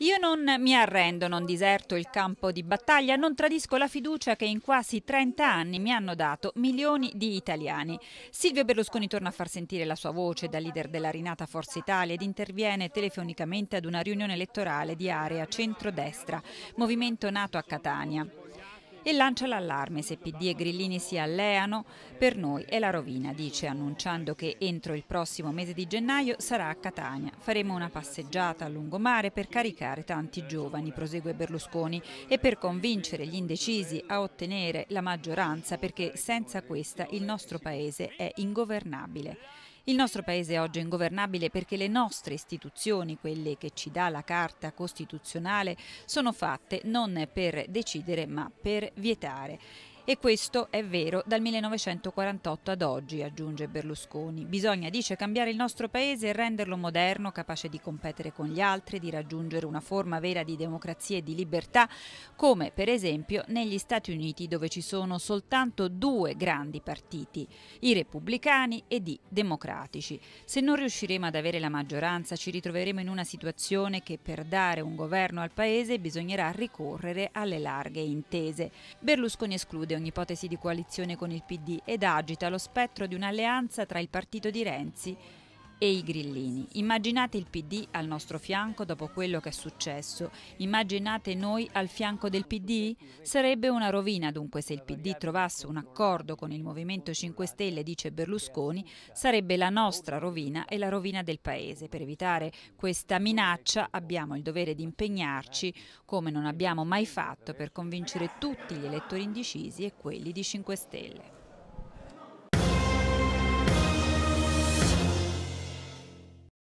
Io non mi arrendo, non diserto il campo di battaglia, non tradisco la fiducia che in quasi 30 anni mi hanno dato milioni di italiani. Silvio Berlusconi torna a far sentire la sua voce da leader della rinata Forza Italia ed interviene telefonicamente ad una riunione elettorale di area centrodestra, movimento nato a Catania e lancia l'allarme se PD e Grillini si alleano. Per noi è la rovina, dice, annunciando che entro il prossimo mese di gennaio sarà a Catania. Faremo una passeggiata a lungomare per caricare tanti giovani, prosegue Berlusconi, e per convincere gli indecisi a ottenere la maggioranza perché senza questa il nostro paese è ingovernabile. Il nostro paese oggi è ingovernabile perché le nostre istituzioni, quelle che ci dà la Carta Costituzionale, sono fatte non per decidere ma per vietare. E questo è vero dal 1948 ad oggi, aggiunge Berlusconi. Bisogna, dice, cambiare il nostro paese e renderlo moderno, capace di competere con gli altri, di raggiungere una forma vera di democrazia e di libertà, come per esempio negli Stati Uniti dove ci sono soltanto due grandi partiti, i repubblicani ed i democratici. Se non riusciremo ad avere la maggioranza ci ritroveremo in una situazione che per dare un governo al paese bisognerà ricorrere alle larghe intese. Berlusconi esclude ogni ipotesi di coalizione con il PD ed agita lo spettro di un'alleanza tra il partito di Renzi e i grillini. Immaginate il PD al nostro fianco dopo quello che è successo, immaginate noi al fianco del PD? Sarebbe una rovina dunque se il PD trovasse un accordo con il Movimento 5 Stelle, dice Berlusconi, sarebbe la nostra rovina e la rovina del Paese. Per evitare questa minaccia abbiamo il dovere di impegnarci, come non abbiamo mai fatto, per convincere tutti gli elettori indecisi e quelli di 5 Stelle.